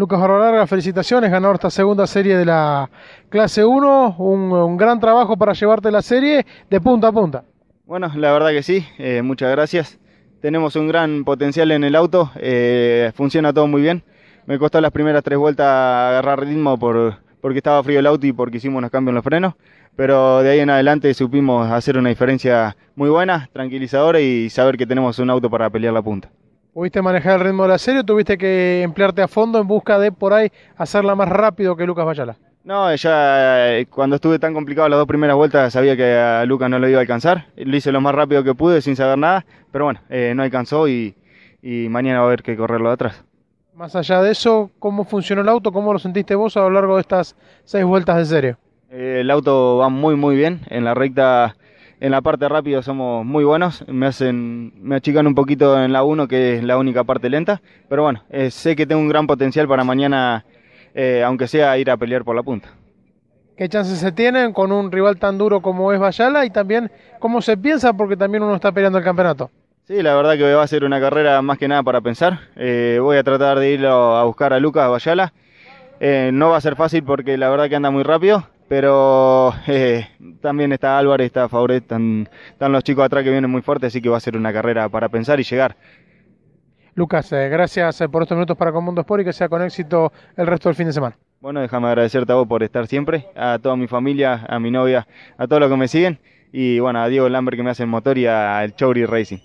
Lucas Larga, felicitaciones, ganador esta segunda serie de la clase 1, un, gran trabajo para llevarte la serie de punta a punta. Bueno, la verdad que sí, eh, muchas gracias. Tenemos un gran potencial en el auto, eh, funciona todo muy bien. Me costó las primeras tres vueltas agarrar ritmo por, porque estaba frío el auto y porque hicimos unos cambios en los frenos, pero de ahí en adelante supimos hacer una diferencia muy buena, tranquilizadora y saber que tenemos un auto para pelear la punta. ¿Pudiste manejar el ritmo de la serie o tuviste que emplearte a fondo en busca de por ahí hacerla más rápido que Lucas Vallala? No, ya eh, cuando estuve tan complicado las dos primeras vueltas sabía que a Lucas no lo iba a alcanzar. Lo hice lo más rápido que pude sin saber nada, pero bueno, eh, no alcanzó y, mañana va a haber que correrlo de atrás. Más allá de eso, ¿cómo funcionó el auto? ¿Cómo lo sentiste vos a lo largo de estas seis vueltas de serie? Eh, el auto va muy muy bien. En la recta en la parte rápida somos muy buenos, me hacen, me achican un poquito en la 1 que es la única parte lenta, pero bueno, eh, sé que tengo un gran potencial para mañana, eh, aunque sea ir a pelear por la punta. ¿Qué chances se tienen con un rival tan duro como es Bayala y también cómo se piensa porque también uno está peleando el campeonato? Sí, la verdad que va a ser una carrera más que nada para pensar. Eh, voy a tratar de ir a buscar a Lucas Bayala. no va a ser fácil porque la verdad que anda muy rápido, pero eh, también está Álvarez, está Faure, están, los chicos atrás que vienen muy fuertes, así que va a ser una carrera para pensar y llegar. Lucas, eh, gracias eh, por estos minutos para Comundo Sport y que sea con éxito el resto del fin de semana. Bueno, déjame agradecerte a vos por estar siempre, a toda mi familia, a mi novia, a todos los que me siguen y bueno, a Diego Lambert que me hace el motor y al Chowri Racing.